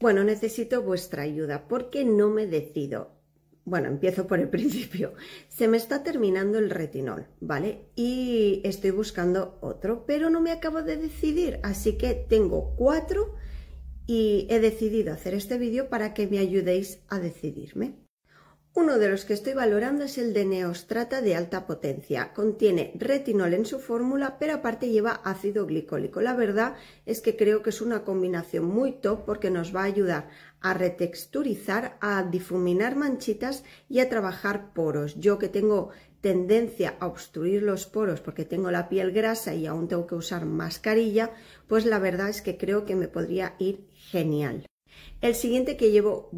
bueno, necesito vuestra ayuda porque no me decido. Bueno, empiezo por el principio. Se me está terminando el retinol, ¿vale? Y estoy buscando otro, pero no me acabo de decidir, así que tengo cuatro y he decidido hacer este vídeo para que me ayudéis a decidirme. Uno de los que estoy valorando es el de Neostrata de alta potencia. Contiene retinol en su fórmula, pero aparte lleva ácido glicólico. La verdad es que creo que es una combinación muy top porque nos va a ayudar a retexturizar, a difuminar manchitas y a trabajar poros. Yo que tengo tendencia a obstruir los poros porque tengo la piel grasa y aún tengo que usar mascarilla, pues la verdad es que creo que me podría ir genial. El siguiente que llevo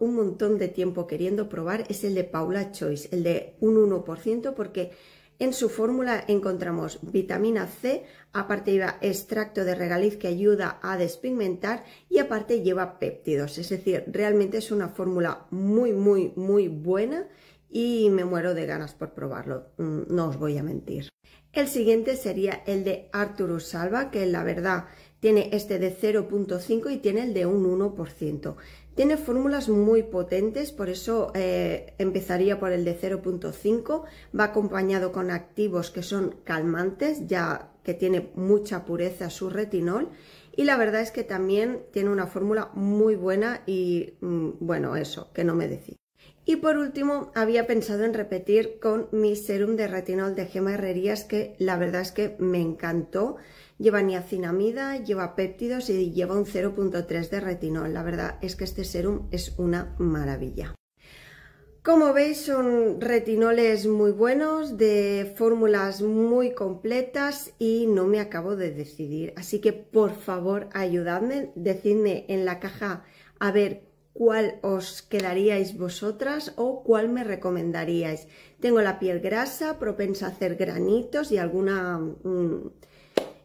un montón de tiempo queriendo probar es el de Paula Choice, el de un 1%, porque en su fórmula encontramos vitamina C, aparte lleva extracto de regaliz que ayuda a despigmentar y aparte lleva péptidos, es decir, realmente es una fórmula muy, muy, muy buena y me muero de ganas por probarlo, mm, no os voy a mentir. El siguiente sería el de Arturo Salva, que la verdad tiene este de 0.5 y tiene el de un 1%. Tiene fórmulas muy potentes, por eso eh, empezaría por el de 0.5. Va acompañado con activos que son calmantes, ya que tiene mucha pureza su retinol. Y la verdad es que también tiene una fórmula muy buena y, mm, bueno, eso, que no me decís. Y por último, había pensado en repetir con mi serum de retinol de Gema Herrerías, que la verdad es que me encantó. Lleva niacinamida, lleva péptidos y lleva un 0.3 de retinol. La verdad es que este serum es una maravilla. Como veis son retinoles muy buenos, de fórmulas muy completas y no me acabo de decidir. Así que por favor ayudadme, decidme en la caja a ver cuál os quedaríais vosotras o cuál me recomendaríais. Tengo la piel grasa, propensa a hacer granitos y alguna mm,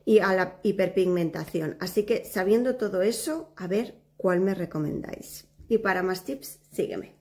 y a la hiperpigmentación. Así que sabiendo todo eso, a ver cuál me recomendáis. Y para más tips, sígueme.